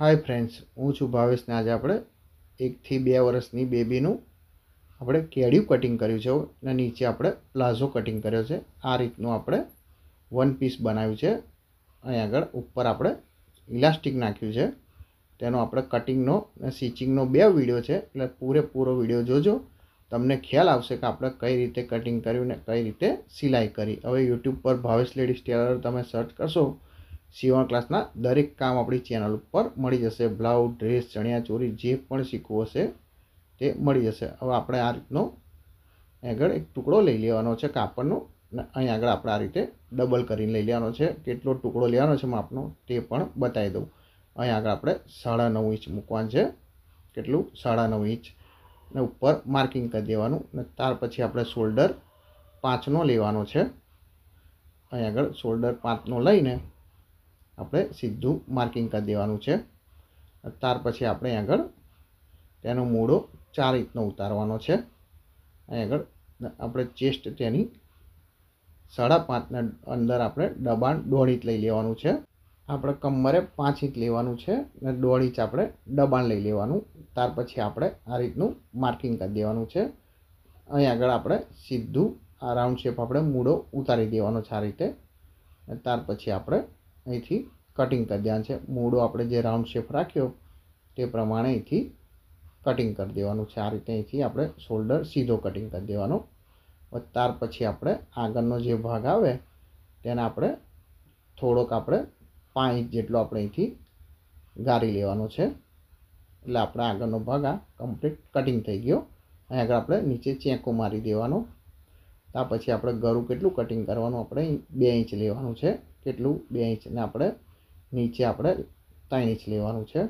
hi friends હું છું ભાવેશને આજે આપણે એકથી બે વર્ષની બેબીનું આપણે કેડિયું કટિંગ કર્યું છે અને નીચે આપણે પ્લાઝો કટિંગ કર્યો છે આ રીતનું આપણે વન પીસ બનાવ્યું છે અહીં આગળ ઉપર આપણે ઇલાસ્ટિક નાખ્યું છે તેનો આપણે કટિંગનો અને સ્ટિચિંગનો બે વિડીયો છે એટલે પૂરેપૂરો વિડીયો જોજો તમને ખ્યાલ આવશે કે આપણે કઈ રીતે કટિંગ કર્યું ને કઈ રીતે સિલાઈ કરી હવે યુટ્યુબ પર ભાવેશ લેડીઝ ટેલર તમે સર્ચ કરશો સીવણ ક્લાસના દરેક કામ આપણી ચેનલ ઉપર મળી જશે બ્લાઉઝ ડ્રેસ ચણિયા ચણિયાચોરી જે પણ શીખવું હશે તે મળી જશે હવે આપણે આ રીતનો આગળ એક ટુકડો લઈ લેવાનો છે કાપડનો અને અહીં આગળ આપણે આ રીતે ડબલ કરીને લઈ લેવાનો છે કેટલો ટુકડો લેવાનો છે માપનો તે પણ બતાવી દઉં અહીં આગળ આપણે સાડા નવ ઇંચ મૂકવાનું છે કેટલું સાડા નવ ઇંચ ને ઉપર માર્કિંગ કરી દેવાનું ને ત્યાર પછી આપણે શોલ્ડર પાંચનો લેવાનો છે અહીં આગળ શોલ્ડર પાંચનો લઈને આપણે સીધું માર્કિંગ કરી દેવાનું છે ત્યાર પછી આપણે આગળ તેનો મૂળો ચાર રીતનો ઉતારવાનો છે અહીં આગળ આપણે ચેસ્ટ તેની સાડા પાંચના અંદર આપણે દબાણ દોઢ ઇંચ લઈ લેવાનું છે આપણે કમરે પાંચ ઇંચ લેવાનું છે અને દોઢ ઇંચ આપણે દબાણ લઈ લેવાનું ત્યાર પછી આપણે આ રીતનું માર્કિંગ કરી દેવાનું છે અહીં આગળ આપણે સીધું આ રાઉન્ડ શેપ આપણે મૂળો ઉતારી દેવાનો છે આ રીતે ત્યાર પછી આપણે અહીંથી કટિંગ કરી દેવાનું છે મૂળો આપણે જે રાઉન્ડ શેપ રાખ્યો તે પ્રમાણે અહીંથી કટિંગ કરી દેવાનું છે આ રીતે અહીંથી આપણે શોલ્ડર સીધો કટિંગ કરી દેવાનો ત્યાર પછી આપણે આગળનો જે ભાગ આવે તેને આપણે થોડોક આપણે પાંચ ઇંચ જેટલો આપણે અહીંથી ગાળી લેવાનો છે એટલે આપણે આગળનો ભાગ આ કમ્પ્લીટ કટિંગ થઈ ગયો અહીં આગળ આપણે નીચે ચેંકો મારી દેવાનો ત્યાર પછી આપણે ગરું કેટલું કટિંગ કરવાનું આપણે બે ઇંચ લેવાનું છે કેટલું બે ઇંચને આપણે નીચે આપણે ત્રણ ઇંચ લેવાનું છે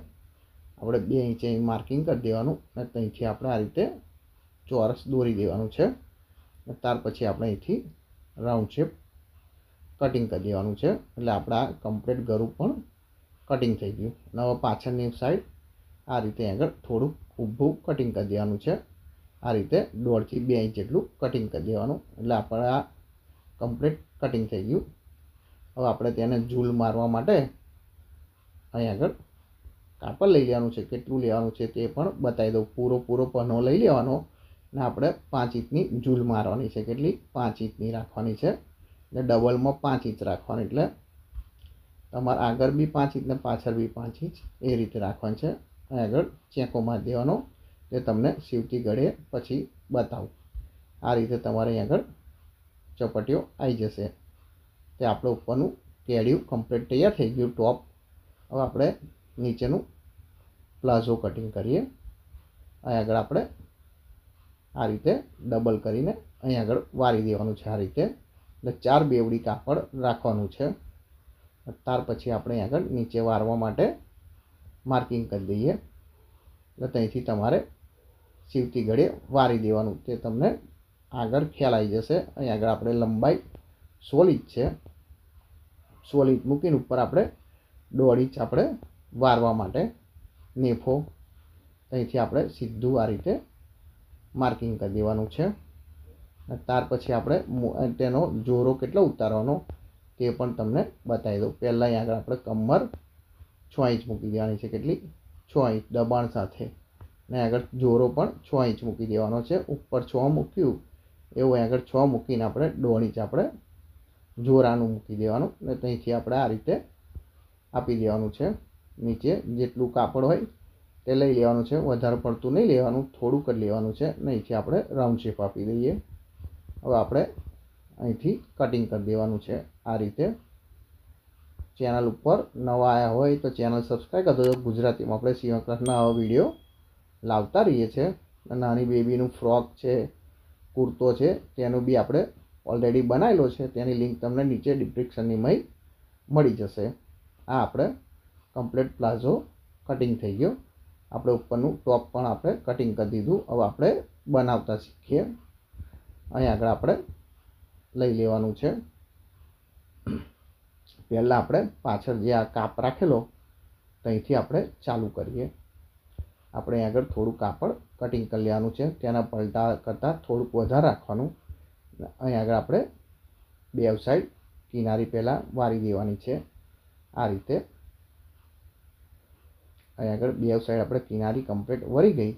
આપણે બે ઇંચે માર્કિંગ કરી દેવાનું અને ત્યાંથી આપણે આ રીતે ચોરસ દોરી દેવાનું છે અને ત્યાર પછી આપણે અહીંથી રાઉન્ડ શેપ કટિંગ કરી દેવાનું છે એટલે આપણે આ કમ્પ્લીટ ગરું પણ કટિંગ થઈ ગયું અને પાછળની સાઈડ આ રીતે આગળ થોડુંક ઊભું કટિંગ કરી દેવાનું છે આ રીતે દોઢથી બે ઇંચ જેટલું કટિંગ કરી દેવાનું એટલે આપણે આ કમ્પ્લીટ કટિંગ થઈ ગયું હવે આપણે તેને ઝૂલ મારવા માટે અહીં આગળ કાપડ લઈ લેવાનું છે કેટલું લેવાનું છે તે પણ બતાવી દઉં પૂરો પૂરો પનો લઈ લેવાનો ને આપણે પાંચ ઇંચની ઝૂલ મારવાની છે કેટલી પાંચ ઇંચની રાખવાની છે ને ડબલમાં પાંચ ઇંચ રાખવાની એટલે તમારે આગળ બી પાંચ ઇંચ ને પાછળ બી પાંચ ઇંચ એ રીતે રાખવાની છે અહીં આગળ ચેકો મારી દેવાનો તે તમને સીવતી ગળે પછી બતાવું આ રીતે તમારે અહીં આગળ ચપટીઓ આવી જશે તે આપણે ઉપરનું કેડિયું કમ્પ્લીટ તૈયાર થઈ ગયું ટોપ હવે આપણે નીચેનું પ્લાઝો કટિંગ કરીએ અહીં આગળ આપણે આ રીતે ડબલ કરીને અહીં આગળ વારી દેવાનું છે આ રીતે એટલે ચાર બેવડી કાપડ રાખવાનું છે ત્યાર પછી આપણે આગળ નીચે વારવા માટે માર્કિંગ કરી દઈએ એટલે ત્યાંથી તમારે સીવતી ઘડીએ વારી દેવાનું તે તમને આગળ ખ્યાલ આવી જશે અહીં આગળ આપણે લંબાઈ સોલિડ છે સોલિડ મૂકીને ઉપર આપણે દોઢ ઇંચ આપણે વારવા માટે નેફો અહીંથી આપણે સીધું આ રીતે માર્કિંગ કરી દેવાનું છે ત્યાર પછી આપણે તેનો જોરો કેટલો ઉતારવાનો તે પણ તમને બતાવી દઉં પહેલાં અહીં આગળ આપણે કમર છ ઇંચ મૂકી દેવાની છે કેટલી છ ઇંચ દબાણ સાથે ને આગળ જોરો પણ છ ઇંચ મૂકી દેવાનો છે ઉપર છ મૂક્યું એવું આગળ છ મૂકીને આપણે દોઢ ઇંચ આપણે જોરાનું મૂકી દેવાનું ને ત્યાંથી આપણે આ રીતે આપી દેવાનું છે નીચે જેટલું કાપડ હોય તે લઈ લેવાનું છે વધારે પડતું નહીં લેવાનું થોડુંક જ લેવાનું છે નહીંથી આપણે રાઉન્ડ શેપ આપી દઈએ હવે આપણે અહીંથી કટિંગ કરી દેવાનું છે આ રીતે ચેનલ ઉપર નવા આવ્યા હોય તો ચેનલ સબસ્ક્રાઈબ કરજો ગુજરાતીમાં આપણે સીવણ ક્લાસના આવા વિડીયો લાવતા રહીએ છીએ નાની બેબીનું ફ્રોક છે કુર્તો છે તેનું બી આપણે ઓલરેડી બનાવેલો છે તેની લિંક તમને નીચે ડિસ્ક્રિપ્શનની મળી જશે આ આપણે કમ્પ્લીટ પ્લાઝો કટિંગ થઈ ગયો આપણે ઉપરનું ટોપ પણ આપણે કટિંગ કરી દીધું હવે આપણે બનાવતા શીખીએ અહીં આગળ આપણે લઈ લેવાનું છે પહેલાં આપણે પાછળ જે આ કાપ રાખેલો ત્યાંથી આપણે ચાલુ કરીએ આપણે આગળ થોડું કાપડ કટિંગ કરી લેવાનું છે તેના પલટા કરતાં થોડુંક વધારે રાખવાનું અહીં આગળ આપણે બે સાઈડ કિનારી પહેલાં વારી દેવાની છે આ રીતે અહીં આગળ બે સાઈડ આપણે કિનારી કમ્પ્લીટ વરી ગઈ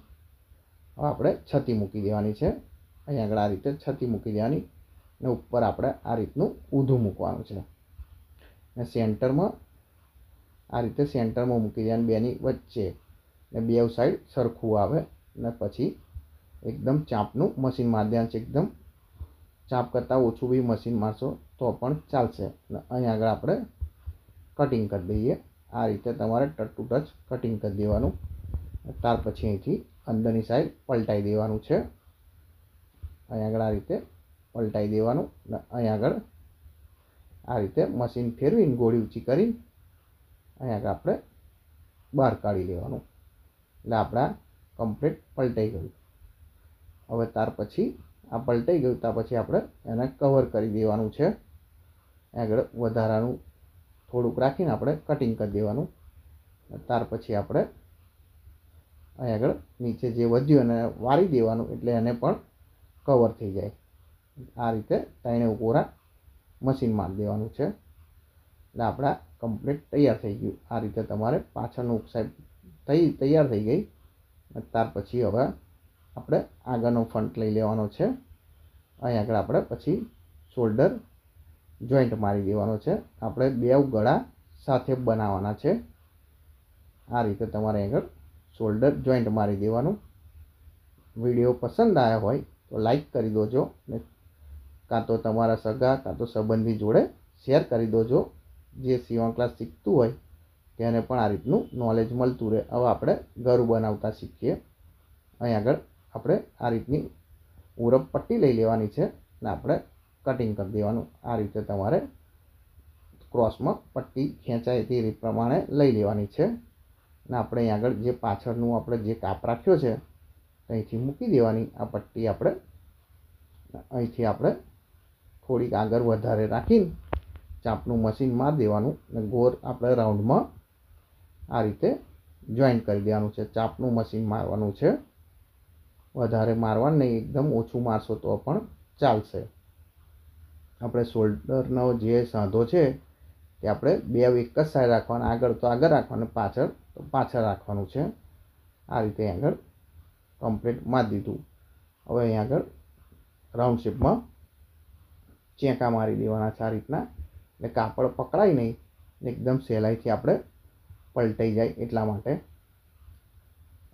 હવે આપણે છતી મૂકી દેવાની છે અહીં આગળ આ રીતે છતી મૂકી દેવાની ને ઉપર આપણે આ રીતનું ઊંધું મૂકવાનું છે ને સેન્ટરમાં આ રીતે સેન્ટરમાં મૂકી દેવાની બેની વચ્ચે ને બેવ સાઈડ સરખું આવે ને પછી એકદમ ચાંપનું મશીન માધ્યમ છે એકદમ ચાપ કરતાં ઓછું બી મશીન મારશો તો પણ ચાલશે અને અહીં આગળ આપણે કટિંગ કરી દઈએ આ રીતે તમારે ટચ ટુ ટચ કટિંગ કરી દેવાનું ત્યાર પછી અહીંથી અંદરની સાઈડ પલટાઈ દેવાનું છે અહીં આગળ આ રીતે પલટાઈ દેવાનું અને અહીં આગળ આ રીતે મશીન ફેરવીને ગોળી ઊંચી કરી અહીં આગળ આપણે બહાર કાઢી લેવાનું એટલે આપણા કમ્પ્લીટ પલટાઈ ગયું હવે ત્યાર પછી આ પલટાઈ ગયું ત્યાં પછી આપણે એને કવર કરી દેવાનું છે આગળ વધારાનું થોડુંક રાખીને આપણે કટિંગ કરી દેવાનું ત્યાર પછી આપણે અહીં આગળ નીચે જે વધ્યું એને વાળી દેવાનું એટલે એને પણ કવર થઈ જાય આ રીતે ત્રણે કોરા મશીન મારી દેવાનું છે એટલે આપણા કમ્પ્લીટ તૈયાર થઈ ગયું આ રીતે તમારે પાછળનું સાહેબ થઈ તૈયાર થઈ ગઈ ત્યાર પછી હવે આપણે આગળનો ફંટ લઈ લેવાનો છે અહીં આગળ આપણે પછી શોલ્ડર જોઈન્ટ મારી દેવાનો છે આપણે બે ગળા સાથે બનાવવાના છે આ રીતે તમારે આગળ શોલ્ડર જોઈન્ટ મારી દેવાનું વિડીયો પસંદ આવ્યો હોય તો લાઈક કરી દોજો ને કાં તો તમારા સગા કાં તો સંબંધી જોડે શેર કરી દોજો જે સીવણ ક્લાસ શીખતું હોય તેને પણ આ રીતનું નોલેજ મળતું રહે હવે આપણે ઘર બનાવતા શીખીએ અહીં આગળ આપણે આ રીતની ઉરપ પટ્ટી લઈ લેવાની છે ને આપણે કટિંગ કરી દેવાનું આ રીતે તમારે ક્રોસમાં પટ્ટી ખેંચાય તે રીત પ્રમાણે લઈ લેવાની છે ને આપણે અહીં આગળ જે પાછળનું આપણે જે કાપ રાખ્યો છે અહીંથી મૂકી દેવાની આ પટ્ટી આપણે અહીંથી આપણે થોડીક આગળ વધારે રાખીને ચાપનું મશીન મારી દેવાનું ને ગોર આપણે રાઉન્ડમાં આ રીતે જોઈન્ટ કરી દેવાનું છે ચાપનું મશીન મારવાનું છે વધારે મારવાનું નહીં એકદમ ઓછું મારશો તો પણ ચાલશે આપણે શોલ્ડરનો જે સાંધો છે તે આપણે બે એક જ સાઈડ રાખવાના આગળ તો આગળ રાખવાનું પાછળ તો પાછળ રાખવાનું છે આ રીતે આગળ કમ્પ્લીટ મારી દીધું હવે અહીં આગળ રાઉન્ડ શેપમાં ચેંકા મારી દેવાના છે આ રીતના એટલે કાપડ પકડાય નહીં એકદમ સહેલાઈથી આપણે પલટાઈ જાય એટલા માટે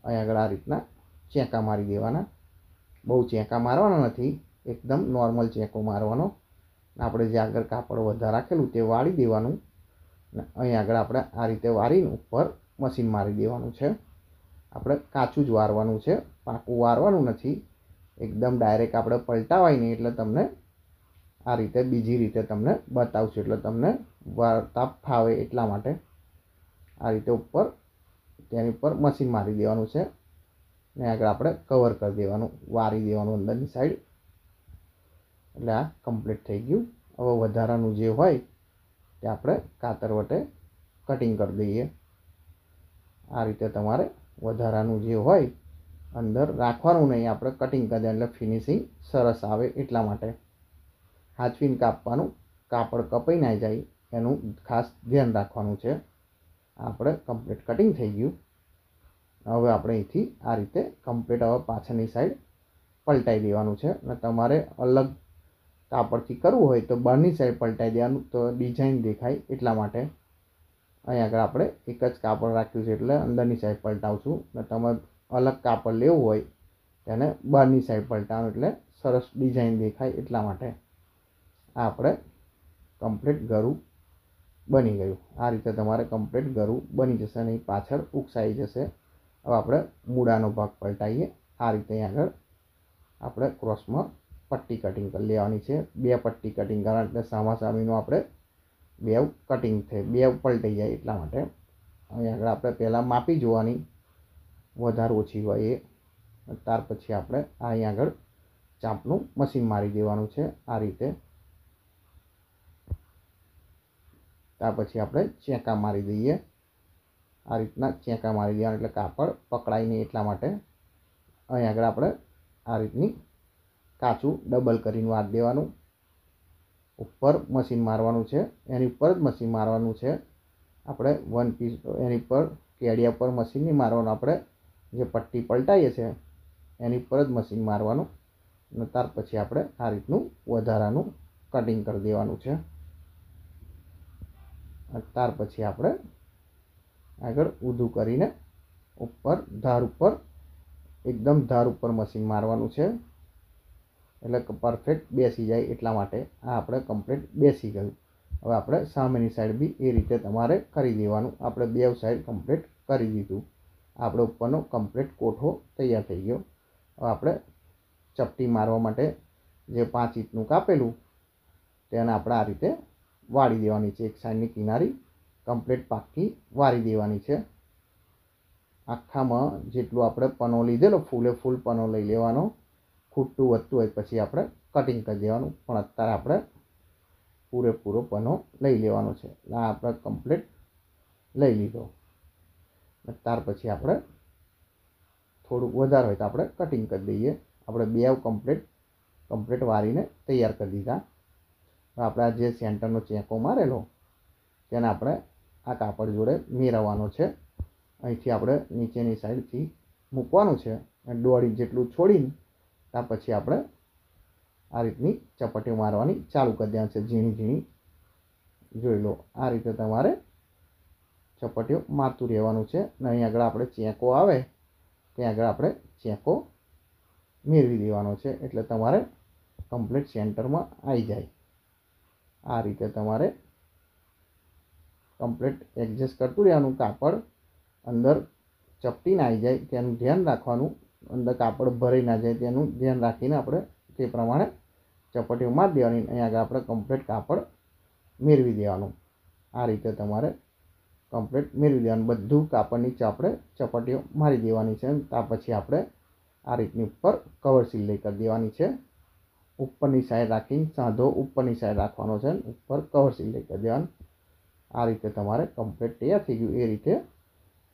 અહીં આગળ આ રીતના ચેંકા મારી દેવાના બહુ ચેંકા મારવાના નથી એકદમ નોર્મલ ચેંકો મારવાનો આપણે જે આગળ કાપડ વધારે રાખેલું તે વાળી દેવાનું ને અહીં આગળ આપણે આ રીતે વાળીને ઉપર મશીન મારી દેવાનું છે આપણે કાચું જ વારવાનું છે પાકું વારવાનું નથી એકદમ ડાયરેક્ટ આપણે પલટાવાય નહીં એટલે તમને આ રીતે બીજી રીતે તમને બતાવશું એટલે તમને વાર્તા ફાવે એટલા માટે આ રીતે ઉપર તેની ઉપર મશીન મારી દેવાનું છે ને આગળ આપણે કવર કરી દેવાનું વારી દેવાનું અંદરની સાઈડ એટલે આ કમ્પ્લીટ થઈ ગયું હવે વધારાનું જે હોય તે આપણે કાતર વટે કટિંગ કરી દઈએ આ રીતે તમારે વધારાનું જે હોય અંદર રાખવાનું નહીં આપણે કટિંગ કરી દઈએ એટલે ફિનિશિંગ સરસ આવે એટલા માટે હાચવીને કાપવાનું કાપડ કપાઈ ના જાય એનું ખાસ ધ્યાન રાખવાનું છે આપણે કમ્પ્લીટ કટિંગ થઈ ગયું હવે આપણે અહીંથી આ રીતે કમ્પ્લીટ હવે પાછળની સાઈડ પલટાઈ દેવાનું છે અને તમારે અલગ કાપડથી કરવું હોય તો બહારની સાઈડ પલટાઈ દેવાનું તો ડિઝાઇન દેખાય એટલા માટે અહીં આગળ આપણે એક જ કાપડ રાખ્યું છે એટલે અંદરની સાઈડ પલટાવશું અને તમે અલગ કાપડ લેવું હોય તેને બહારની સાઈડ પલટાવું એટલે સરસ ડિઝાઇન દેખાય એટલા માટે આ આપણે કમ્પ્લીટ ગરું બની ગયું આ રીતે તમારે કમ્પ્લીટ ગરું બની જશે અને પાછળ ઉકસાઈ જશે હવે આપણે મૂળાનો ભાગ પલટાવીએ આ રીતે આગળ આપણે ક્રોસમાં પટ્ટી કટિંગ કરી લેવાની છે બે પટ્ટી કટિંગ કરવા એટલે સામાસામીનું આપણે બે કટિંગ થાય બે પલટાઈ જાય એટલા માટે હવે આગળ આપણે પહેલાં માપી જોવાની વધારે ઓછી હોય એ ત્યાર પછી આપણે અહીં આગળ ચાંપનું મશીન મારી દેવાનું છે આ રીતે ત્યાર પછી આપણે ચેકા મારી દઈએ આ રીતના ચેંકા મારી દેવાનું એટલે કાપડ પકડાય નહીં એટલા માટે અહીં આગળ આપણે આ રીતની કાચું ડબલ કરીને વાત દેવાનું ઉપર મશીન મારવાનું છે એની ઉપર જ મશીન મારવાનું છે આપણે વન પીસ એની પર કેડિયા પર મશીન નહીં મારવાનું આપણે જે પટ્ટી પલટાઈએ છે એની ઉપર જ મશીન મારવાનું અને ત્યાર પછી આપણે આ રીતનું વધારાનું કટિંગ કરી દેવાનું છે ત્યાર પછી આપણે આગળ ઊંધું કરીને ઉપર ધાર ઉપર એકદમ ધાર ઉપર મશીન મારવાનું છે એટલે પરફેક્ટ બેસી જાય એટલા માટે આ આપણે કમ્પ્લીટ બેસી ગયું હવે આપણે સામેની સાઈડ બી એ રીતે તમારે કરી દેવાનું આપણે બે સાઈડ કમ્પ્લીટ કરી દીધું આપણે ઉપરનો કમ્પ્લીટ કોઠો તૈયાર થઈ ગયો હવે આપણે ચપટી મારવા માટે જે પાંચ ઇંચનું કાપેલું તેને આપણે આ રીતે વાળી દેવાની છે એક સાઈડની કિનારી કમ્પ્લીટ પાકી વારી દેવાની છે આખામાં જેટલું આપણે પનો લીધેલો ફૂલે ફૂલ પનો લઈ લેવાનો ખૂટતું વધતું હોય પછી આપણે કટિંગ કરી દેવાનું પણ અત્યારે આપણે પૂરેપૂરો પનો લઈ લેવાનો છે આ આપણે કમ્પ્લીટ લઈ લીધો ત્યાર પછી આપણે થોડુંક વધારે હોય તો આપણે કટિંગ કરી દઈએ આપણે બે કમ્પ્લીટ કમ્પ્લીટ વારીને તૈયાર કરી દીધા આપણે આ જે સેન્ટરનો ચેકો મારેલો તેને આપણે આ કાપડ જોડે મેળવવાનો છે અહીંથી આપણે નીચેની સાઈડથી મૂકવાનું છે અને દોડી જેટલું છોડીને ત્યાં પછી આપણે આ રીતની ચપટીઓ મારવાની ચાલુ કરી દેવાની છે ઝીણી ઝીણી જોઈ લો આ રીતે તમારે ચપટીઓ મારતું રહેવાનું છે અને અહીં આગળ આપણે ચેકો આવે ત્યાં આગળ આપણે ચેકો મેળવી દેવાનો છે એટલે તમારે કમ્પ્લીટ સેન્ટરમાં આવી જાય આ રીતે તમારે કમ્પ્લેટ એડજસ્ટ કરતું રહેવાનું કાપડ અંદર ચપટી ના આવી જાય તેનું ધ્યાન રાખવાનું અંદર કાપડ ભરાઈ ના જાય તેનું ધ્યાન રાખીને આપણે તે પ્રમાણે ચપટીઓ મારી દેવાની અહીં આગળ આપણે કમ્પ્લેટ કાપડ મેળવી દેવાનું આ રીતે તમારે કમ્પ્લેટ મેળવી દેવાનું બધું કાપડની નીચે આપણે ચપટીઓ મારી દેવાની છે ત્યાં પછી આપણે આ રીતની ઉપર કવર સિલાઈ કરી દેવાની છે ઉપરની સાઈડ રાખીને સાંધો ઉપરની સાઈડ રાખવાનો છે ઉપર કવર સિલાઈ કરી દેવાનું આ રીતે તમારે કમ્પ્લેટ તૈયાર થઈ ગયું એ રીતે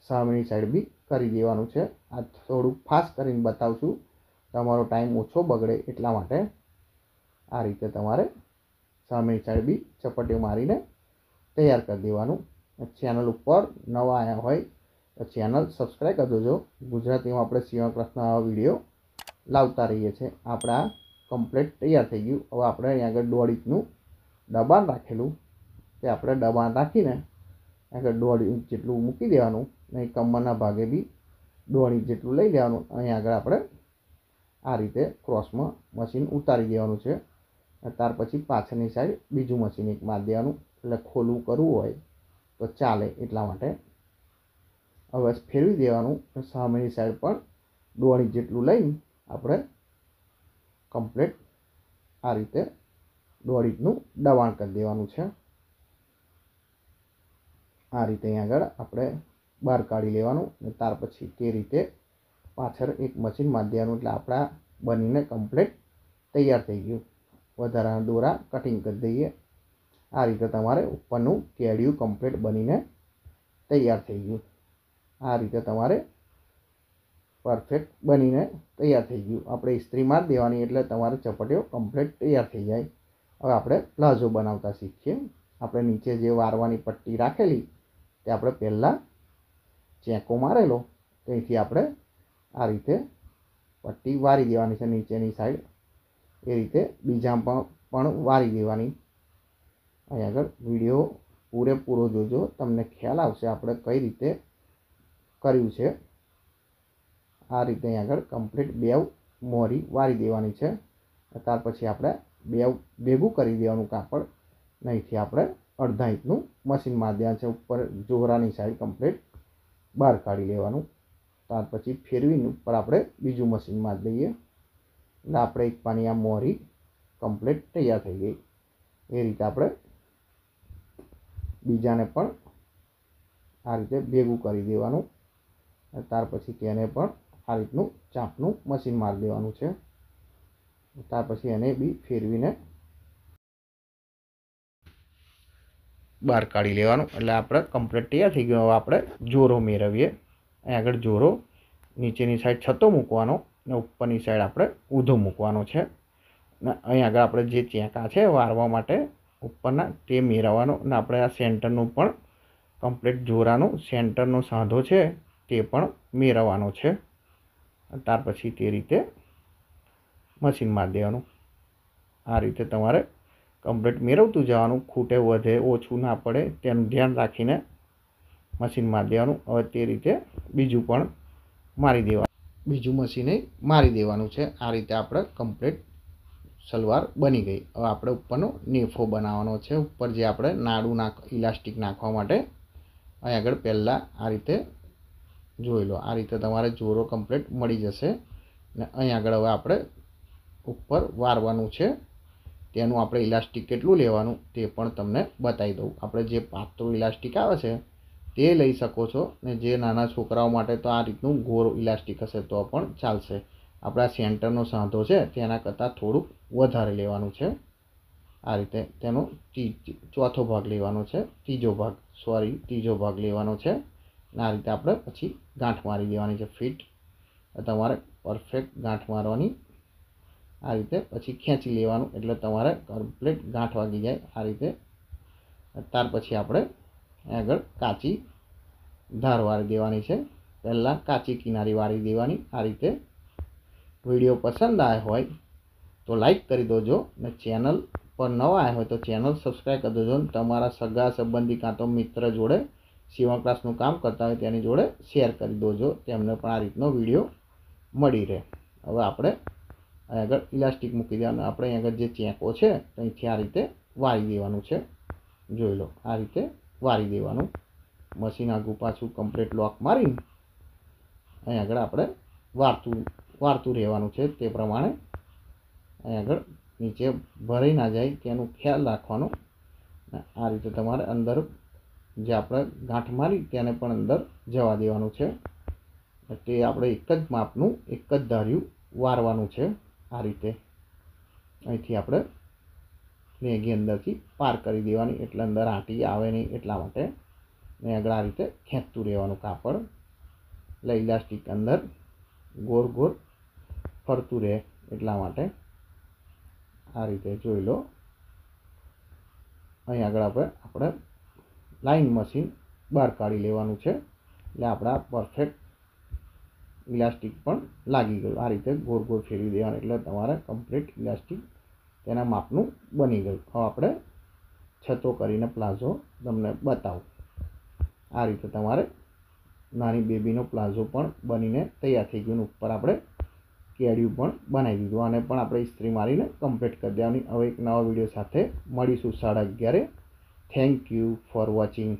સામેની સાઈડ બી કરી દેવાનું છે આ થોડુંક ફાસ્ટ કરીને બતાવશું તમારો ટાઈમ ઓછો બગડે એટલા માટે આ રીતે તમારે સામેની સાઈડ બી ચપટીઓ મારીને તૈયાર કરી દેવાનું ચેનલ ઉપર નવા આવ્યા હોય તો ચેનલ સબસ્ક્રાઈબ કરી દેજો ગુજરાતીમાં આપણે સીવા ક્લાસના વિડીયો લાવતા રહીએ છીએ આપણા કમ્પ્લેટ તૈયાર થઈ ગયું હવે આપણે અહીં આગળ દોઢ ઇંચનું દબાણ રાખેલું તે આપણે દબાણ રાખીને આગળ દોઢ ઇંચ જેટલું મૂકી દેવાનું અને કમરના ભાગે બી દોઢ ઇંચ જેટલું લઈ લેવાનું અહીં આગળ આપણે આ રીતે ક્રોસમાં મશીન ઉતારી દેવાનું છે ત્યાર પછી પાછળની સાઈડ બીજું મશીન એક મારી દેવાનું એટલે ખોલવું કરવું હોય તો ચાલે એટલા માટે હવે ફેરવી દેવાનું સામેની સાઈડ પણ દોઢ ઇંચ જેટલું લઈને આપણે કમ્પ્લીટ આ રીતે દોઢ ઇંચનું દબાણ કરી દેવાનું છે આ રીતે અહીં આગળ આપણે બહાર કાઢી લેવાનું અને ત્યાર પછી તે રીતે પાછળ એક મશીન માધ્યાનું એટલે આપણા બનીને કમ્પ્લીટ તૈયાર થઈ ગયું વધારાના દોરા કટિંગ કરી દઈએ આ રીતે તમારે ઉપરનું કેડિયું કમ્પ્લીટ બનીને તૈયાર થઈ ગયું આ રીતે તમારે પરફેક્ટ બનીને તૈયાર થઈ ગયું આપણે ઇસ્ત્રી માર દેવાની એટલે તમારે ચપટીઓ કમ્પ્લીટ તૈયાર થઈ જાય હવે આપણે પ્લાઝો બનાવતા શીખીએ આપણે નીચે જે વારવાની પટ્ટી રાખેલી કે આપણે પહેલાં ચેકો મારેલો ત્યાંથી આપણે આ રીતે પટ્ટી વારી દેવાની છે નીચેની સાઈડ એ રીતે બીજા પણ વારી દેવાની અહીં આગળ વિડીયો પૂરેપૂરો જોજો તમને ખ્યાલ આવશે આપણે કઈ રીતે કર્યું છે આ રીતે અહીં આગળ કમ્પ્લીટ બેવ મોરી વારી દેવાની છે ત્યાર પછી આપણે બેવ ભેગું કરી દેવાનું કાપડ નહીંથી આપણે અડધા ઇંચનું મશીનમાં ધ્યાન છે ઉપર જોરાની સાઈડ કમ્પ્લીટ બહાર કાઢી લેવાનું ત્યાર પછી ફેરવીને ઉપર આપણે બીજું મશીનમાં દઈએ એટલે આપણે એક પાની આ મોરી કમ્પ્લીટ તૈયાર થઈ ગઈ એ રીતે આપણે બીજાને પણ આ રીતે ભેગું કરી દેવાનું ત્યાર પછી તેને પણ આ રીતનું ચાંપનું મશીન મારી દેવાનું છે ત્યાર પછી એને બી ફેરવીને બહાર કાઢી લેવાનું એટલે આપણે કમ્પ્લેટ તૈયાર થઈ ગયો આપણે જોરો મેળવીએ અહીં આગળ જોરો નીચેની સાઈડ છતો મૂકવાનો અને ઉપરની સાઈડ આપણે ઊંધો મૂકવાનો છે ને અહીં આગળ આપણે જે ચેંકા છે વારવા માટે ઉપરના તે મેળવવાનો અને આપણે આ સેન્ટરનું પણ કમ્પ્લેટ જોરાનું સેન્ટરનો સાંધો છે તે પણ મેળવવાનો છે ત્યાર પછી તે રીતે મશીન મારી દેવાનું આ રીતે તમારે કમ્પ્લેટ મેળવતું જવાનું ખૂટે વધે ઓછું ના પડે તેનું ધ્યાન રાખીને મશીનમાં દેવાનું હવે તે રીતે બીજું પણ મારી દેવાનું બીજું મશીને મારી દેવાનું છે આ રીતે આપણે કમ્પ્લેટ સલવાર બની ગઈ હવે આપણે ઉપરનો નેફો બનાવવાનો છે ઉપર જે આપણે નાડું નાખ ઇલાસ્ટિક નાખવા માટે અહીં આગળ પહેલાં આ રીતે જોઈ લો આ રીતે તમારે જોરો કમ્પ્લેટ મળી જશે ને અહીં આગળ હવે આપણે ઉપર વારવાનું છે તેનું આપણે ઇલાસ્ટિક કેટલું લેવાનું તે પણ તમને બતાવી દઉં આપણે જે પાતળું ઇલાસ્ટિક આવે છે તે લઈ શકો છો ને જે નાના છોકરાઓ માટે તો આ રીતનું ગોર ઇલાસ્ટિક હશે તો પણ ચાલશે આપણા સેન્ટરનો સાંધો છે તેના કરતાં થોડુંક વધારે લેવાનું છે આ રીતે તેનો ચોથો ભાગ લેવાનો છે ત્રીજો ભાગ સોરી ત્રીજો ભાગ લેવાનો છે અને આ રીતે આપણે પછી ગાંઠ મારી દેવાની છે ફિટ તમારે પરફેક્ટ ગાંઠ મારવાની આ રીતે પછી ખેંચી લેવાનું એટલે તમારે કમ્પ્લીટ ગાંઠ વાગી જાય આ રીતે ત્યાર પછી આપણે આગળ કાચી ધાર વાળી દેવાની છે પહેલાં કાચી કિનારી વાળી દેવાની આ રીતે વિડીયો પસંદ આવ્યો હોય તો લાઈક કરી દોજો ને ચેનલ પર નવા આવ્યા હોય તો ચેનલ સબસ્ક્રાઈબ કરી દેજો તમારા સગા સંબંધી કાં તો મિત્ર જોડે સીવણ ક્લાસનું કામ કરતા હોય તેની જોડે શેર કરી દેજો તેમને પણ આ રીતનો વિડીયો મળી રહે હવે આપણે આગળ ઇલાસ્ટિક મૂકી દેવાનું આપણે આગળ જે ચેકો છે અહીંથી આ રીતે વાળી દેવાનું છે જોઈ લો આ રીતે વાળી દેવાનું મશીન આગું પાછું કમ્પ્લીટ લોક મારી અહીં આગળ આપણે વારતું વારતું રહેવાનું છે તે પ્રમાણે અહીં આગળ નીચે ભરાઈ ના જાય તેનું ખ્યાલ રાખવાનું આ રીતે તમારે અંદર જે આપણે ગાંઠ મારી તેને પણ અંદર જવા દેવાનું છે તે આપણે એક જ માપનું એક જ ધાર્યું વારવાનું છે આ રીતે અહીંથી આપણે મેગી અંદરથી પાર કરી દેવાની એટલે અંદર આંટી આવે નહીં એટલા માટે ને આગળ આ રીતે ખેંચતું રહેવાનું કાપડ લઈ ઇલાસ્ટિક અંદર ગોળ ગોળ ફરતું રહે એટલા માટે આ રીતે જોઈ લો અહીં આગળ આપણે આપણે લાઈન મશીન બહાર કાઢી લેવાનું છે એટલે આપણા પરફેક્ટ ઇલાસ્ટિક પણ લાગી ગયું આ રીતે ગોળ ગોળ ફેરવી દેવાનું એટલે તમારે કમ્પ્લીટ ઇલાસ્ટિક તેના માપનું બની ગયું હવે આપણે છતો કરીને પ્લાઝો તમને બતાવું આ રીતે તમારે નાની બેબીનો પ્લાઝો પણ બનીને તૈયાર થઈ ગયું ઉપર આપણે કેડિયું પણ બનાવી દીધું અને પણ આપણે ઇસ્ત્રી મારીને કમ્પ્લીટ કરી દેવાની હવે એક નવા વિડીયો સાથે મળીશું સાડા અગિયારે થેન્ક યુ ફોર વોચિંગ